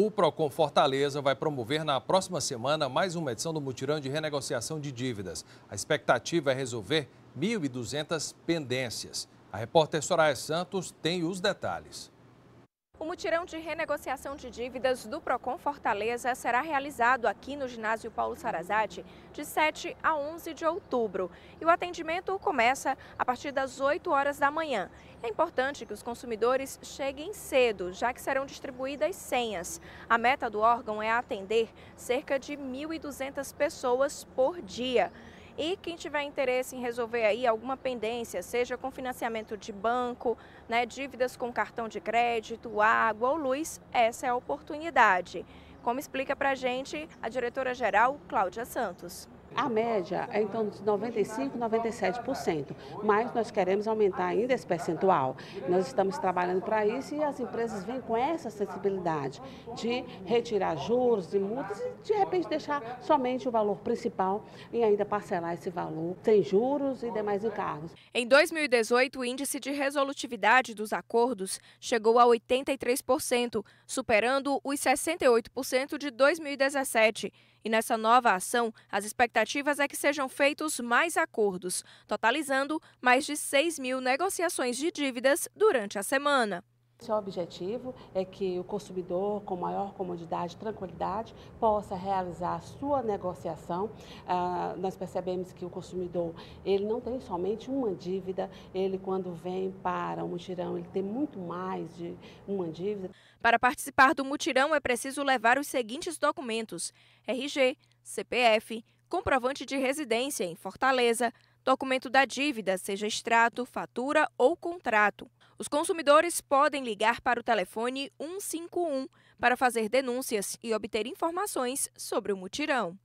O Procon Fortaleza vai promover na próxima semana mais uma edição do mutirão de renegociação de dívidas. A expectativa é resolver 1.200 pendências. A repórter Soraya Santos tem os detalhes. O mutirão de renegociação de dívidas do Procon Fortaleza será realizado aqui no ginásio Paulo Sarazate de 7 a 11 de outubro. E o atendimento começa a partir das 8 horas da manhã. É importante que os consumidores cheguem cedo, já que serão distribuídas senhas. A meta do órgão é atender cerca de 1.200 pessoas por dia. E quem tiver interesse em resolver aí alguma pendência, seja com financiamento de banco, né, dívidas com cartão de crédito, água ou luz, essa é a oportunidade. Como explica para a gente a diretora-geral Cláudia Santos. A média é em torno de 95%, 97%, mas nós queremos aumentar ainda esse percentual. Nós estamos trabalhando para isso e as empresas vêm com essa sensibilidade de retirar juros e multas e, de repente, deixar somente o valor principal e ainda parcelar esse valor sem juros e demais encargos. Em 2018, o índice de resolutividade dos acordos chegou a 83%, superando os 68% de 2017 e nessa nova ação, as expectativas é que sejam feitos mais acordos, totalizando mais de 6 mil negociações de dívidas durante a semana. Seu objetivo é que o consumidor, com maior comodidade e tranquilidade, possa realizar a sua negociação. Ah, nós percebemos que o consumidor ele não tem somente uma dívida, ele quando vem para o mutirão, ele tem muito mais de uma dívida. Para participar do mutirão é preciso levar os seguintes documentos: RG, CPF, comprovante de residência em Fortaleza, documento da dívida, seja extrato, fatura ou contrato os consumidores podem ligar para o telefone 151 para fazer denúncias e obter informações sobre o mutirão.